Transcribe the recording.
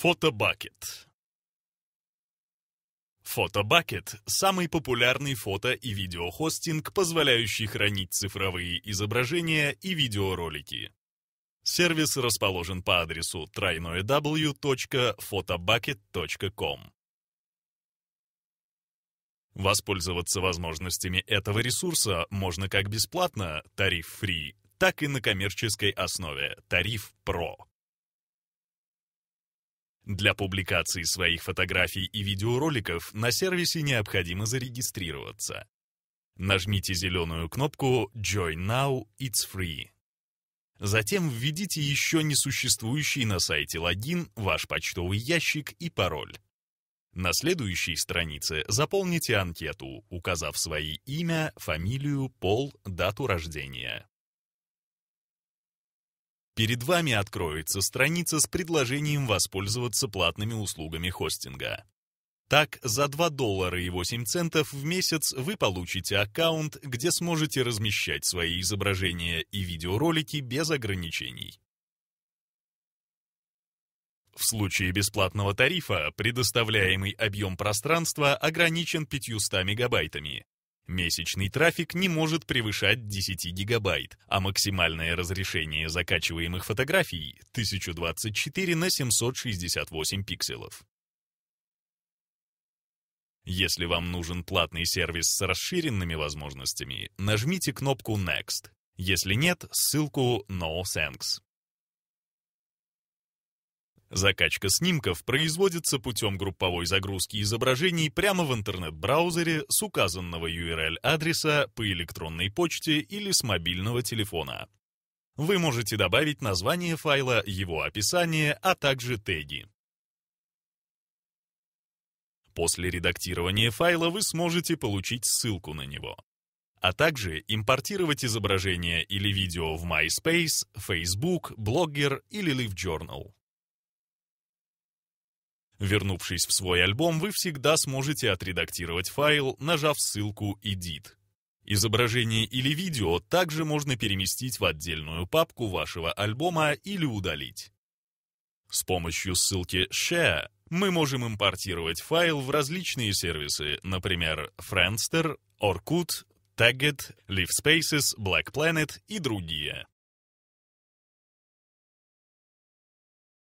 Фотобакет Фотобакет – самый популярный фото- и видеохостинг, позволяющий хранить цифровые изображения и видеоролики. Сервис расположен по адресу www.photobucket.com. Воспользоваться возможностями этого ресурса можно как бесплатно, тариф Free, так и на коммерческой основе, тариф Pro. Для публикации своих фотографий и видеороликов на сервисе необходимо зарегистрироваться. Нажмите зеленую кнопку «Join now, it's free». Затем введите еще не существующий на сайте логин, ваш почтовый ящик и пароль. На следующей странице заполните анкету, указав свои имя, фамилию, пол, дату рождения. Перед вами откроется страница с предложением воспользоваться платными услугами хостинга. Так, за 2 доллара и 8 центов в месяц вы получите аккаунт, где сможете размещать свои изображения и видеоролики без ограничений. В случае бесплатного тарифа предоставляемый объем пространства ограничен 500 мегабайтами, Месячный трафик не может превышать 10 гигабайт, а максимальное разрешение закачиваемых фотографий 1024 на 768 пикселов. Если вам нужен платный сервис с расширенными возможностями, нажмите кнопку Next. Если нет, ссылку No Thanks. Закачка снимков производится путем групповой загрузки изображений прямо в интернет-браузере с указанного URL-адреса по электронной почте или с мобильного телефона. Вы можете добавить название файла, его описание, а также теги. После редактирования файла вы сможете получить ссылку на него, а также импортировать изображение или видео в MySpace, Facebook, Blogger или LiveJournal. Вернувшись в свой альбом, вы всегда сможете отредактировать файл, нажав ссылку «Edit». Изображение или видео также можно переместить в отдельную папку вашего альбома или удалить. С помощью ссылки Share мы можем импортировать файл в различные сервисы, например, Friendster, Orkut, Tagged, Leaf Spaces, Black Planet и другие.